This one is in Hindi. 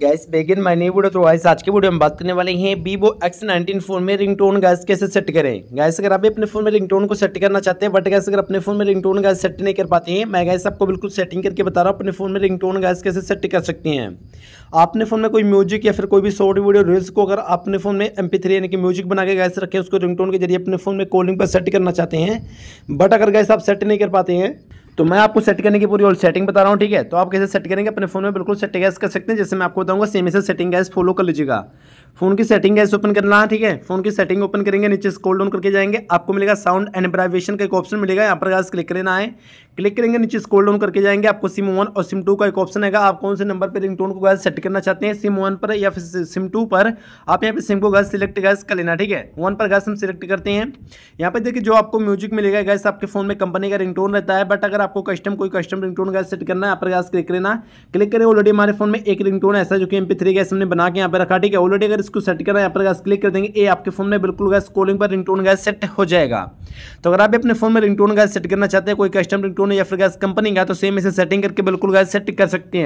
गैस बेगिन मैं नहीं वीडियो तो गाइस आज के वीडियो में बात करने वाले हैं वीवो एक्स नाइनटीन फोन में रिंगटोन गैस कैसे सेट करें गैस अगर आप अपने फोन में रिंगटोन को सेट करना चाहते हैं बट गैस अगर अपने फोन में रिंगटोन गैस सेट नहीं कर पाते हैं मैं गैस आपको बिल्कुल सेटिंग करके बता रहा हूँ अपने फोन में रिंगटोन गैस कैसे सेट कर सकते हैं आपने फोन में कोई म्यूजिक या फिर कोई भी शॉर्ट वीडियो रील्स को अगर अपने फोन में एम थ्री यानी कि म्यूजिक बना के गैस रखें उसको रिंगटोन के जरिए अपने फोन में कॉलिंग पर सेट करना चाहते हैं बट अगर गैस आप सेट नहीं कर पाते हैं तो मैं आपको सेट करने की पूरी और सेटिंग बता रहा हूँ ठीक है तो आप कैसे सेट करेंगे अपने फोन में बिल्कुल सेटिंग कर सकते हैं जैसे मैं आपको बताऊंगा सेम इसे सेटिंग गैस फॉलो कर लीजिएगा फोन की सेटिंग है ओपन करना है ठीक है फोन की सेटिंग ओपन करेंगे नीचे स्क्रॉल डाउन करके जाएंगे आपको मिलेगा साउंड एंड ब्राइवेशन का एक ऑप्शन मिलेगा यहाँ पर गाइस क्लिक करना है क्लिक करेंगे नीचे स्क्रॉल डाउन करके जाएंगे आपको सिम वन और सिम टू का एक ऑप्शन है आप कौन से नंबर पर टोन को गैस सेट करना चाहते हैं सिम वन पर या फिर सिम टू पर आप यहाँ पर सिम को गैस सिलेक्ट गैस कर लेना ठीक है वन पर गैस हम सिलेक्ट करते हैं यहाँ पर देखिए जो आपको म्यूजिक मिलेगा गैस आपके फोन में कंपनी का रिंग रहता है बट अगर आपको कस्टम कोई कस्टम रिंग गैस सेट करना है यहाँ पर गैस क्लिक करना क्लिक करें ऑलरेडी हमारे फोन में एक रिंग ऐसा जो कि एम पी थ्री गैस हमने बना के यहाँ पर रखा ठीक है ऑलरेडी ऑलरेडी अगर इसको सेट करना है यहाँ पर गैस क्लिक कर देंगे ए आपके फोन में बिल्कुल गैस कॉलिंग पर रिंगटोन गैस सेट हो जाएगा तो अगर आप अपने फोन में रिंगटोन गैस सेट करना चाहते हैं कोई कस्टम रिंगटोन या फिर गैस कंपनी का तो सेम इसे सेटिंग करके बिल्कुल गैस सेट कर सकते हैं